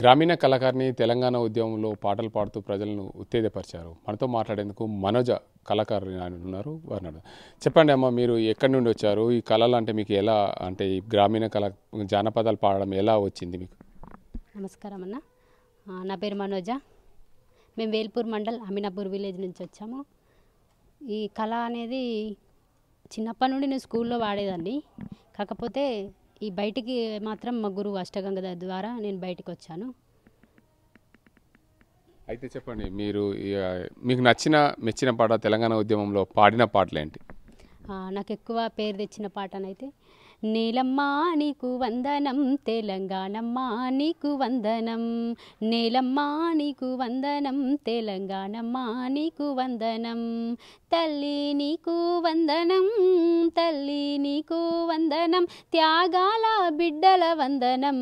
గ్రామీణ కళాకారిణి తెలంగాణ ఉద్యమంలో పాటలు పాడుతూ ప్రజలను ఉత్తేజపరిచారు మనతో మాట్లాడేందుకు మనోజ కళాకారులు ఉన్నారు వారు చెప్పండి అమ్మ మీరు ఎక్కడి నుండి వచ్చారు ఈ కళలు అంటే మీకు ఎలా అంటే ఈ గ్రామీణ కళ జానపదాలు పాడడం ఎలా వచ్చింది మీకు నమస్కారం అన్న నా పేరు మనోజ మేము వేల్పూర్ మండల్ అమినాపూర్ విలేజ్ నుంచి వచ్చాము ఈ కళ అనేది చిన్నప్పటి నుండి నేను స్కూల్లో వాడేదాన్ని కాకపోతే ఈ బయటికి మాత్రం మా గురువు అష్టగంగ ద్వారా నేను బయటకు వచ్చాను అయితే చెప్పండి మీరు మీకు నచ్చిన మెచ్చిన పాట తెలంగాణ ఉద్యమంలో పాడిన పాటలు ఏంటి నాకు ఎక్కువ పేరు తెచ్చిన పాటనైతే నీలమ్మా నీకు వందనం తెలంగాణమ్మా నీకు వందనం నీలమ్మా నీకు వందనం తెలంగాణమ్మా నీకు వందనం తల్లి నీకు వందనం తల్లి నీకు వందనం త్యాగాల బిడ్డల వందనం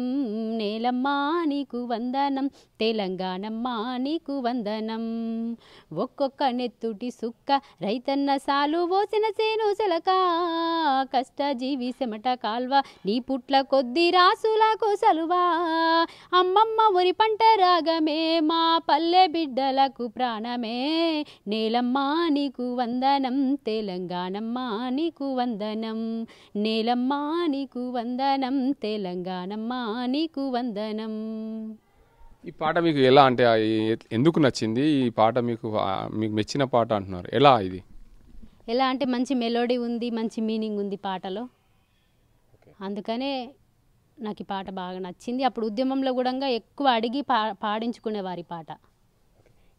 నీలమ్మా నీకు వందనం తెలంగాణమ్మా నీకు వందనం ఒక్కొక్క నెత్తుటి సుక్క రైతన్న సాలు పోసిన సేను సెలక కష్టజీవి సెమట పంట కాల్వ నీ పుట్ల కొద్ది రాసులకు సలువా అమ్మమ్మ ఒరి పంట రాగమే మా పల్లె బిడ్డలకు ప్రాణమే నేలమ్మ నీకు వందనం తెలంగాణమ్మా నీకు వందనం నేలమ్మ నీకు వందనం తెలంగాణమ్మా నీకు వందనం ఈ పాట మీకు ఎలా అంటే ఎందుకు నచ్చింది ఈ పాట మీకు మీకు మెచ్చిన పాట అంటున్నారు ఎలా ఇది ఎలా అంటే మంచి మెలోడీ ఉంది మంచి మీనింగ్ ఉంది పాటలో అందుకనే నాకు ఈ పాట బాగా నచ్చింది అప్పుడు ఉద్యమంలో కూడా ఎక్కువ అడిగి పా పాడించుకునేవారి పాట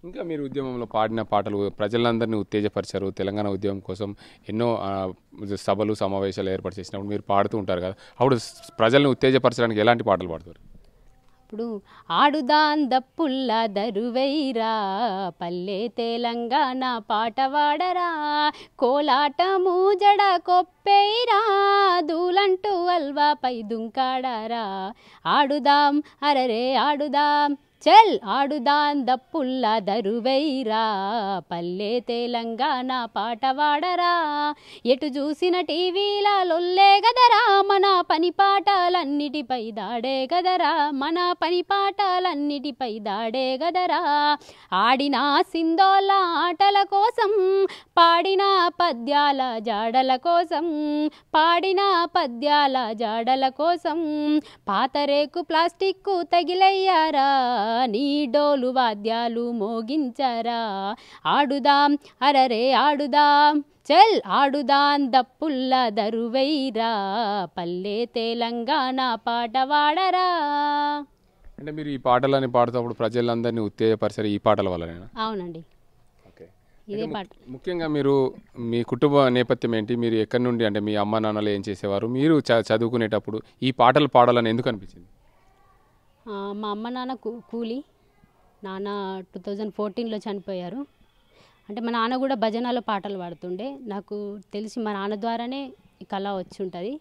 ఇంకా మీరు ఉద్యమంలో పాడిన పాటలు ప్రజలందరినీ ఉత్తేజపరిచారు తెలంగాణ ఉద్యమం కోసం ఎన్నో సభలు సమావేశాలు ఏర్పాటు చేసినప్పుడు మీరు పాడుతూ ఉంటారు కదా అప్పుడు ప్రజలను ఉత్తేజపరచడానికి ఎలాంటి పాటలు పాడతారు అప్పుడు ఆడుదాన్ దప్పుల్లా దరువైరా పల్లె తెలంగాణ పాట వాడరా కోలాటము జడ కొప్పైరా దూలంటూ పై దుంకాడారా ఆడుదాం అరరే ఆడుదాం చల్ ఆడుదాన్ దప్పుల్ల దరువైరా పల్లె తెలంగాణ పాట వాడరా ఎటు చూసిన టీవీల లొల్లే గదరా మన పని పాటలన్నిటిపై దాడే గదరా మన పని పాటలన్నిటిపై దాడే గదరా ఆడిన సిందోల ఆటల కోసం పాడిన పద్యాల జాడల కోసం పాడిన పద్యాల జాడల కోసం పాతరేకు ప్లాస్టిక్కు తగిలయ్యారా నీ డోలు వాద్యాలు మోగించరా ఆడుదాం అరరే ఆడుదాం చెల్ ఆడుదాం దప్పుల్ల దరువైరా పల్లె తెలంగాణ పాట వాడరా అంటే మీరు ఈ పాటలని పాడుతూ ప్రజలందరినీ ఉత్తేజపరిచారు ఈ పాటల వల్ల అవునండి ఇదే పాట ముఖ్యంగా మీరు మీ కుటుంబ నేపథ్యం ఏంటి మీరు ఎక్కడి నుండి అంటే మీ అమ్మ నాన్నలు ఏం చేసేవారు మీరు చదువుకునేటప్పుడు ఈ పాటలు పాడాలని ఎందుకు అనిపించింది మా అమ్మ నాన్న కూలి నాన్న టూ థౌజండ్ ఫోర్టీన్లో చనిపోయారు అంటే మా నాన్న కూడా భజనలో పాటలు పాడుతుండే నాకు తెలిసి మా నాన్న ద్వారానే ఈ కళ వచ్చి ఉంటుంది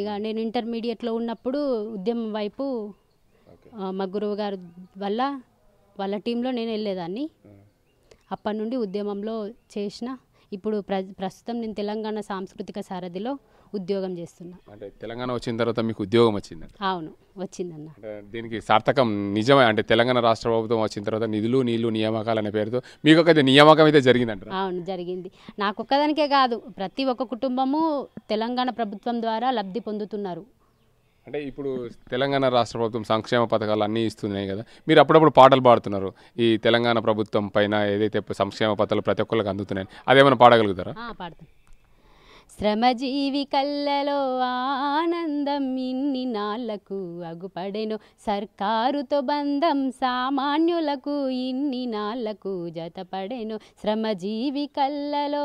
ఇక నేను ఇంటర్మీడియట్లో ఉన్నప్పుడు ఉద్యమం వైపు మా గురువు గారి వల్ల వాళ్ళ టీంలో నేను వెళ్ళేదాన్ని అప్పటి నుండి ఉద్యమంలో చేసిన ఇప్పుడు ప్ర ప్రస్తుతం నేను తెలంగాణ సాంస్కృతిక సారథిలో ఉద్యోగం చేస్తున్నా అంటే తెలంగాణ వచ్చిన తర్వాత మీకు ఉద్యోగం వచ్చింది అవును వచ్చిందన్న దీనికి సార్థకం నిజమే అంటే తెలంగాణ రాష్ట్ర ప్రభుత్వం వచ్చిన తర్వాత నిధులు నీళ్లు నియామకాలు అనే పేరుతో మీకు ఒక నియామకం అయితే జరిగిందంట అవును జరిగింది నాకు ఒక్కదానికే కాదు ప్రతి ఒక్క కుటుంబము తెలంగాణ ప్రభుత్వం ద్వారా లబ్ధి పొందుతున్నారు అంటే ఇప్పుడు తెలంగాణ రాష్ట్ర ప్రభుత్వం సంక్షేమ పథకాలు అన్నీ ఇస్తున్నాయి కదా మీరు అప్పుడప్పుడు పాటలు పాడుతున్నారు ఈ తెలంగాణ ప్రభుత్వం పైన ఏదైతే సంక్షేమ పథకాలు ప్రతి ఒక్కరికి అందుతున్నాయి అదేమైనా పాడగలుగుతారా పాడతాను శ్రమజీవి కళ్ళలో ఆనందం ఇన్ని నాళ్లకు అగుపడెను సర్కారుతో బంధం సామాన్యులకు ఇన్ని నాళ్లకు జతపడెను శ్రమజీవి కళ్ళలో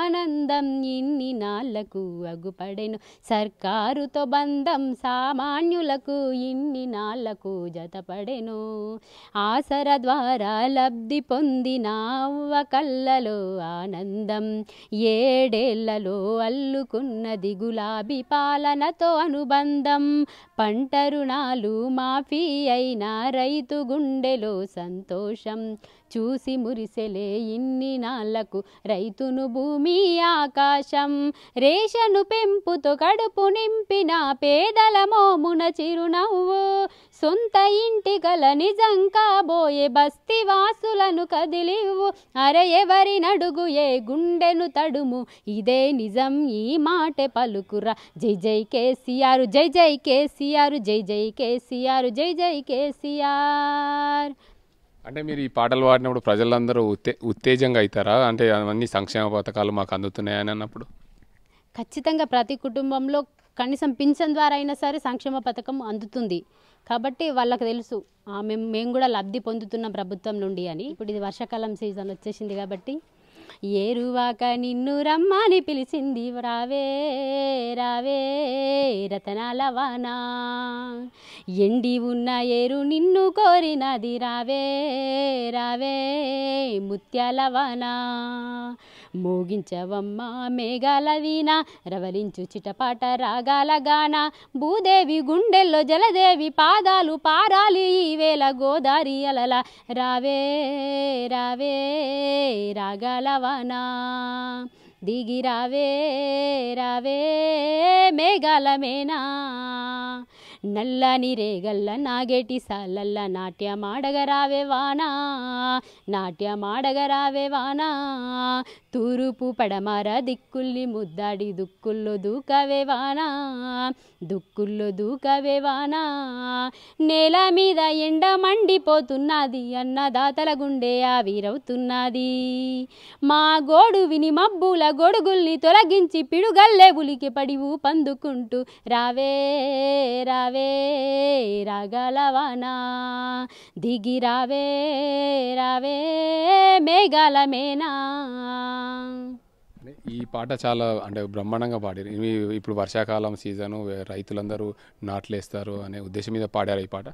ఆనందం ఇన్ని నాళ్లకు అగుపడెను సర్కారుతో బంధం సామాన్యులకు ఇన్ని నాళ్లకు జతపడెను ఆసర ద్వారా లబ్ధి పొందిన కళ్ళలో ఆనందం ఏడేళ్లలో అల్లుకున్నది గులాబీ పాలనతో అనుబంధం పంట రుణాలు మాఫీ అయిన రైతు గుండెలో సంతోషం చూసి మురిసెలే ఇన్ని నాళ్లకు రైతును భూమి ఆకాశం రేషను పెంపుతో కడుపు నింపిన పేదల మోమున చిరునవ్వు సొంత ఇంటి గల నిజం కాబోయే బస్తి వాసులను కదిలివు అరే ఎవరి నడుగు ఏ గుండెను తడుము ఇదే నిజం ఈ మాట పలుకురా జై జై కేసీఆర్ జై జై కేసీఆర్ జై జై కేసీఆర్ జై జై కేసీఆర్ అంటే మీరు ఈ పాటలు పాడినప్పుడు ప్రజలందరూ ఉత్తే ఉత్తేజంగా అవుతారా అంటే అవన్నీ సంక్షేమ పథకాలు మాకు అందుతున్నాయని అన్నప్పుడు ఖచ్చితంగా ప్రతి కుటుంబంలో కనీసం పింఛన్ ద్వారా అయినా సరే సంక్షేమ పథకం అందుతుంది కాబట్టి వాళ్ళకి తెలుసు మేము మేము కూడా లబ్ధి పొందుతున్న ప్రభుత్వం నుండి అని ఇప్పుడు ఇది వర్షాకాలం సీజన్ వచ్చేసింది కాబట్టి ఏరువాక నిన్ను రమ్మని పిలిచింది రావే రావే రతనాల వానా ఎండి ఉన్న ఏరు నిన్ను కోరినది రావే రావే ముత్యాల వానా మోగించవమ్మా మేఘాల వీణ రవలించు చిటపాట రాగాల గాన భూదేవి గుండెల్లో జలదేవి పాదాలు పారాలి ఈవేళ గోదారి అలల రావే రావే రాగాల दिगि दिगिरावे रावे मेघालमेना నల్లని రేగల్ల నాగేటి సాలల్ల నాట్యమాడగరావే వానా నాట్యమాడగరావే వానా తూరుపు పడమార దిక్కుల్ని ముద్దాడి దుక్కుల్లో దూకవే వానా దుక్కుల్లో దూకవే వానా నేల మీద ఎండ మండిపోతున్నది అన్నదాతల గుండె ఆవిరవుతున్నది మా గోడు విని మబ్బుల గొడుగుల్ని తొలగించి పిడుగల్లే ఉలికి పడి ఊపందుకుంటూ రావే రావే దిగిరావే రగలవనా దిగిరావే రావే మేఘలమేనా ఈ పాట చాలా అంటే బ్రహ్మాండంగా పాడారు ఇప్పుడు వర్షాకాలం సీజను రైతులందరూ నాట్లేస్తారు అనే ఉద్దేశం మీద పాడారు ఈ పాట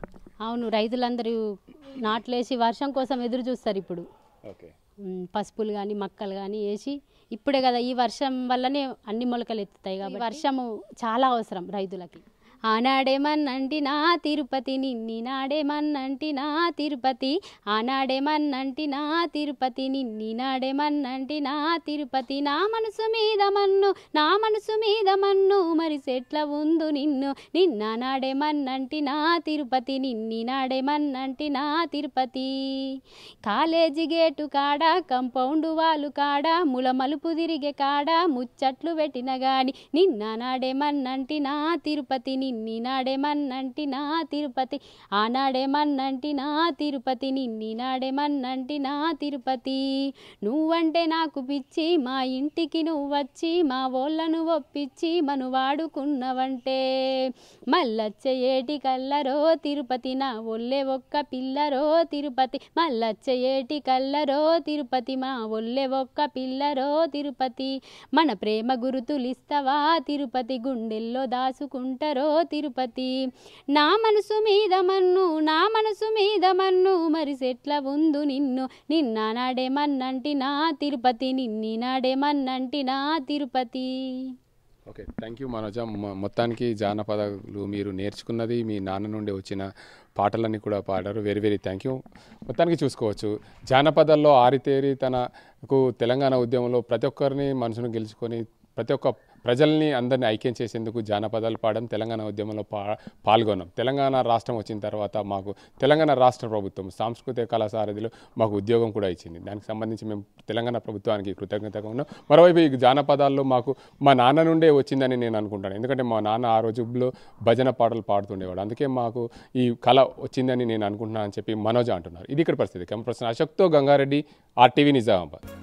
అవును రైతులందరూ నాట్లేసి వర్షం కోసం ఎదురు చూస్తారు ఇప్పుడు ఓకే పసుపులు కానీ మక్కలు కానీ వేసి ఇప్పుడే కదా ఈ వర్షం వల్లనే అన్ని మొలకలు ఎత్తుతాయి కాబట్టి వర్షము చాలా అవసరం రైతులకి మన్నంటి నా తిరుపతి నిన్ని మన్నంటి నా తిరుపతి మన్నంటి నా తిరుపతి నిన్ని మన్నంటి నా తిరుపతి నా మనసు మీద మన్ను నా మనసు మీద మన్ను మరి సెట్ల ఉందు నిన్ను నిన్న మన్నంటి నా తిరుపతి నిన్ని మన్నంటి నా తిరుపతి కాలేజీ గేటు కాడ కంపౌండ్ వాళ్ళు కాడ ముల మలుపు తిరిగే కాడ ముచ్చట్లు పెట్టిన గాని నిన్న మన్నంటి నా తిరుపతి నిన్నాడే మన్నంటి నా తిరుపతి ఆనాడే మన్నంటి నా తిరుపతి నిన్నాడే మన్నంటి నా తిరుపతి నువ్వంటే నాకు పిచ్చి మా ఇంటికి నువ్వు వచ్చి మా ఓళ్ళను ఒప్పించి మను వాడుకున్నవంటే ఏటి కల్లరో తిరుపతి నా ఒళ్ళే ఒక్క పిల్లరో తిరుపతి ఏటి కల్లరో తిరుపతి మా ఒళ్ళే ఒక్క పిల్లరో తిరుపతి మన ప్రేమ ఇస్తావా తిరుపతి గుండెల్లో దాసుకుంటారో తిరుపతి నా మనసు మీద మన్ను నా మనసు మీద మన్ను మరి సెట్ల ఉందు నిన్ను నిన్న నాడే మన్నంటి నా తిరుపతి నిన్ని నాడే మన్నంటి నా Tirupati okay thank you Manoj మొత్తానికి జానపదాలు మీరు నేర్చుకున్నది మీ నాన్న నుండి వచ్చిన పాటలన్నీ కూడా పాడారు వెరీ వెరీ థ్యాంక్ యూ మొత్తానికి చూసుకోవచ్చు జానపదాల్లో ఆరితేరి తనకు తెలంగాణ ఉద్యమంలో ప్రతి ఒక్కరిని మనసును గెలుచుకొని ప్రతి ఒక్క ప్రజల్ని అందరినీ ఐక్యం చేసేందుకు జానపదాలు పాడడం తెలంగాణ ఉద్యమంలో పా పాల్గొన్నాం తెలంగాణ రాష్ట్రం వచ్చిన తర్వాత మాకు తెలంగాణ రాష్ట్ర ప్రభుత్వం సాంస్కృతిక కళాసారథిలో మాకు ఉద్యోగం కూడా ఇచ్చింది దానికి సంబంధించి మేము తెలంగాణ ప్రభుత్వానికి కృతజ్ఞతగా ఉన్నాం మరోవైపు ఈ జానపదాల్లో మాకు మా నాన్న నుండే వచ్చిందని నేను అనుకుంటాను ఎందుకంటే మా నాన్న ఆ రోజుల్లో భజన పాటలు పాడుతుండేవాడు అందుకే మాకు ఈ కళ వచ్చిందని నేను అనుకుంటున్నాను అని చెప్పి మనోజ అంటున్నారు ఇది ఇక్కడ పరిస్థితి కెమెరా పర్సన్ అశోక్తో గంగారెడ్డి ఆర్టీవీ నిజామాబాద్